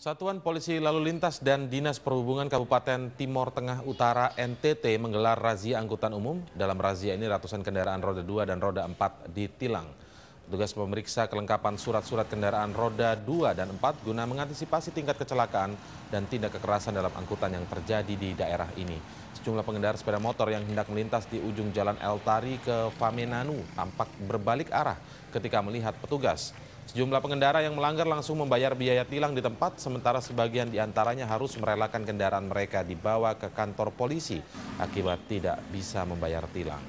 Satuan Polisi Lalu Lintas dan Dinas Perhubungan Kabupaten Timur Tengah Utara NTT menggelar razia angkutan umum. Dalam razia ini ratusan kendaraan roda 2 dan roda 4 ditilang. Tugas memeriksa kelengkapan surat-surat kendaraan roda 2 dan 4 guna mengantisipasi tingkat kecelakaan dan tindak kekerasan dalam angkutan yang terjadi di daerah ini. Sejumlah pengendara sepeda motor yang hendak melintas di ujung jalan El Tari ke Famenanu tampak berbalik arah ketika melihat petugas. Sejumlah pengendara yang melanggar langsung membayar biaya tilang di tempat, sementara sebagian di antaranya harus merelakan kendaraan mereka dibawa ke kantor polisi akibat tidak bisa membayar tilang.